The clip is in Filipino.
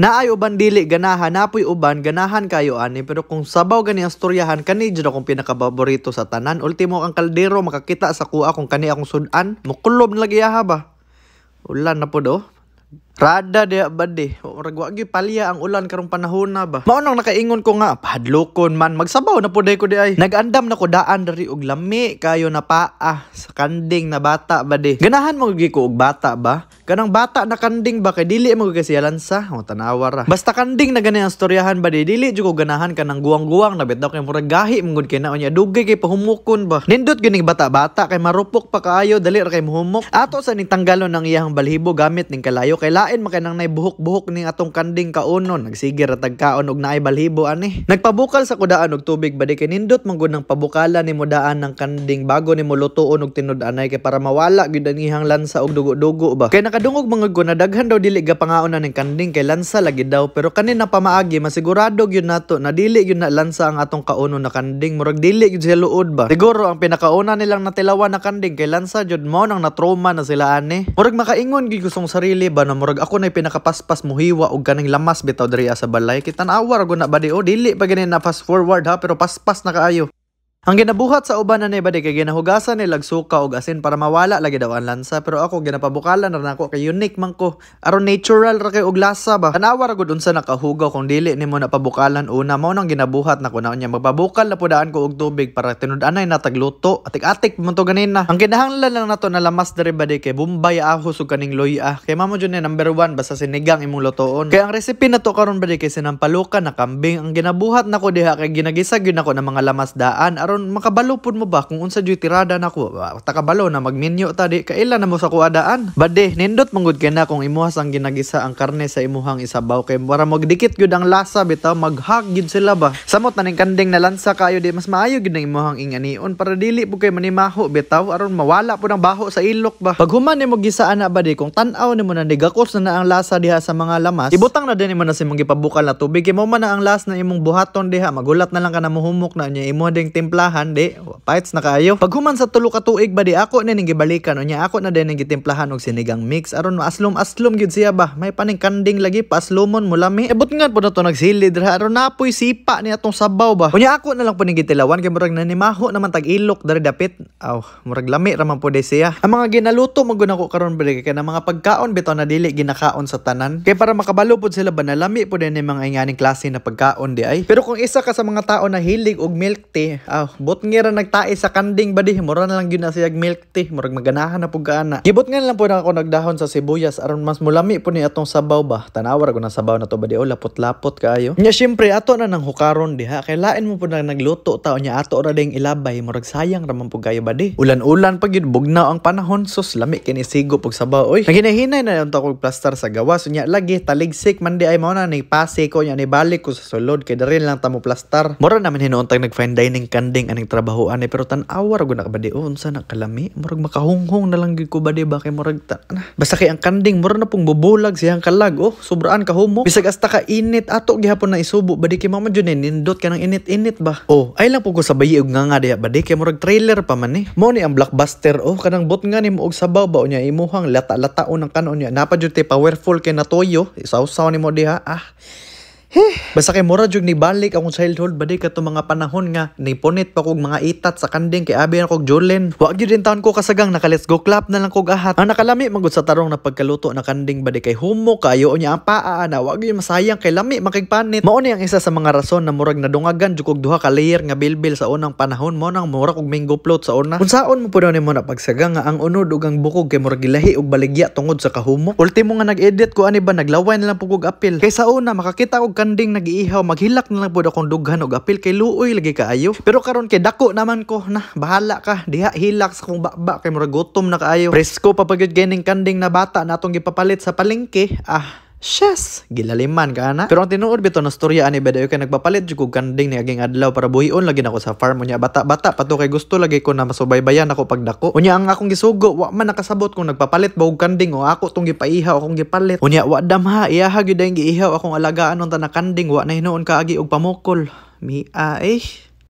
Naayo uban dili ganahan, napoy uban ganahan kayo ani pero kung sabaw gani ang storyahan kani jud akong pinakababorito sa tanan. Ultimo ang kaldero makakita sa kuha kung kani akong sudan, mukulob na lagi ha ba. Ulan na po do. Rada dia bade. Murag oh, gi gyud palya ang ulan karong panahon na ba. Mao nang nakaingon ko nga padlokon man magsabaw na pud ko di ay. Nagandam na ko daan diri og lami kayo na paa ah, sa kanding na bata bade. Ganahan mo gi ko og bata ba? Kanang bata na kanding ba kay dili mo kasi sa o oh, tanawa ra. Basta kanding na gani ang storyahan bade dili jud ko ganahan kanang guwang-guwang na bitaw kay murag gahi mungod kay naonya dugay kay pahumukon ba. Nindot gyud ning bata-bata kay marupok pa kaayo dali ra kay muhumok. Ato sa ning tanggalon ang iyang balhibo gamit ning kalayo kay lain makinang nay buhok-buhok ning atong kanding kaunon. Nagsige ra tagkaon og naay balhibo ani. Nagpabukal sa kudaan og tubig badi kay nindot man gud nang pabukalan nimo ng kanding bago ni lutuon og tinud-anay kay para mawala gyud ang ihang lansa og dugo-dugo ba. Kay nakadungog mga guna daghan daw dili gapangaon ning kanding kay lansa lagi daw pero kanin na pamaagi masigurado gyud nato na dili gyud na lansa ang atong kaunon na kanding murag dili gyud sa luod ba. Siguro ang pinakauna nilang natilawan na kanding kay lansa jud mo nang natroma na sila ani. Murag makaingon gyud ko sarili ba na murag murag ako na pinakapaspas muhiwa og ganing lamas bitaw diri ah, sa balay. Kitan awar ko na ba o dili pa ganin na fast forward ha pero paspas na kaayo. Ang ginabuhat sa uban na ni badi kay ginahugasan ni lagsuka og asin para mawala lagi daw ang lansa pero ako ginapabukalan ra nako kay unique man ko aron natural ra kay og lasa ba tanawa ra gud unsa nakahugaw kung dili nimo napabukalan una mao nang ginabuhat nako na unya magpabukal na pudaan ko og tubig para tinud-anay na tagluto atik-atik man to ganina ang kinahanglan lang nato na lamas diri di kay bumbay ahos ug kaning loya kay mamo jud ni eh, number 1 basta sinigang imong lutoon kay ang recipe nato karon badi kay sinampalukan na kambing ang ginabuhat nako diha kay ginagisag yun nako ng mga lamas daan aron makabalo pud mo ba kung unsa jud tirada nako ah, takabalo na magmenyo ta di kaila na mo sa kuadaan bade nindot manggod kay na kung imuhas ang ginagisa ang karne sa imuhang isabaw kay para magdikit gyud ang lasa bitaw maghag gyud sila ba samot na ning kanding nalansa kayo di mas maayo gyud ang imuhang inganion para dili pud kay manimaho bitaw aron mawala pud ang baho sa ilok ba pag human nimo gisaan na ba di kung tan-aw nimo na nigakos na na ang lasa diha sa mga lamas ibutang na din nimo na sa imong gipabukal na tubig kay mo man na ang lasa na imong buhaton diha magulat na lang ka na muhumok na niya imo ding timpla timplahan di paits na kaayo pag human sa tulo ka tuig ba di ako na ning gibalikan unya ako na din ning gitimplahan og sinigang mix aron aslom aslom gyud siya ba may paning kanding lagi paslomon mula mi ebot eh, po na to nagsili dira aron napoy sipa ni atong sabaw ba unya ako na lang pud ning gitilawan kay murag nanimaho naman tag ilok dari dapit aw murag lami ra man po pud siya ang mga ginaluto maguna ko karon bali kay na mga pagkaon bitaw na dili ginakaon sa tanan kay para makabalo pud sila ba nalami pud ni mga inganing klase na pagkaon di ay pero kung isa ka sa mga tao na hilig og milk tea aw But ngira ra nagtae sa kanding badi mura na lang yun na siya milk tea murag maganahan na pug Gibot nga lang po na ako nagdahon sa sibuyas aron mas mulami po ni atong sabaw ba. Tanawa ra ko na sabaw na to badi o lapot-lapot kaayo. Nya syempre ato na nang hukaron diha kay lain mo po na nagluto tao nya ato ra ding ilabay murag sayang ra man pug kayo badi. Ulan-ulan pa gyud bugnaw ang panahon sus lami kini sigo pug sabaw oy. Naginahinay na unta takog plaster sa gawas nya lagi taligsik man di ay mao na ni pase ko nya ni balik ko sa sulod kay diri lang tamo plaster. Mura naman hinuntag nag fine dining kanding dating aning trabahoan eh, pero tan awar gud nakabadi unsa na kalami murag makahunghong na lang gid ko badi ba kay murag ta na. Ah. basta kay ang kanding mura na pong bubulag siyang kalag oh sobraan ka humo bisag asta ka init ato gihapon na isubo badi kay mama jud eh, nindot ka nang init-init ba oh ay lang pugo ko sabayi og nga nga diha badi kay murag trailer pa man eh mo ni ang blockbuster oh kanang bot nga ni mo og sabaw ba unya imuhang lata-lataon ang kanon niya napa jud powerful kay natuyo isaw-saw ni mo diha ah Basta kay mura jud ni balik akong childhood baday kato mga panahon nga niponit pa kog mga itat sa kanding kay abi na kog Jolin. Wa gyud din taon ko kasagang naka let's go clap na lang kog ahat. Ang nakalami magud sa tarong na pagkaluto na kanding baday kay humo kayo niya ang ah, paa na wa gyud masayang kay lami makigpanit. Mao ni ang isa sa mga rason na murag nadungagan jud kog duha ka layer nga bilbil sa unang panahon mo nang mura kog mango plot sa una. Unsaon mo pud ni mo na pagsagang nga ang unod ug ang bukog kay murag gilahi ug baligya tungod sa kahumo. Ultimo nga nag-edit ko ani ba naglawan na lang pugog apil. Kay sa una makakita og kanding nagiihaw maghilak na lang pod akong dughan og apil kay luoy lagi kaayo. Pero karon kay dako naman ko na bahala ka diha hilak sa kung baba kay mura gutom na kaayo. Presko pa gining kanding na bata natong gipapalit sa palengke. Ah, Shes! Gilaliman ka na. Pero ang tinuod bito na storya ani beda kay nagpapalit jugo ganding ni aging adlaw para buhion lagi nako sa farm unya bata-bata pato kay gusto lagi ko na masubaybayan ako pagdako. Unya ang akong gisugo wa man nakasabot kung nagpapalit ba og kanding o ako tong gipaiha o akong gipalit. Unya wa damha iyaha gyud ang giihaw akong alagaan unta na kanding wa na hinuon kaagi og pamukol. Mi ay. Eh.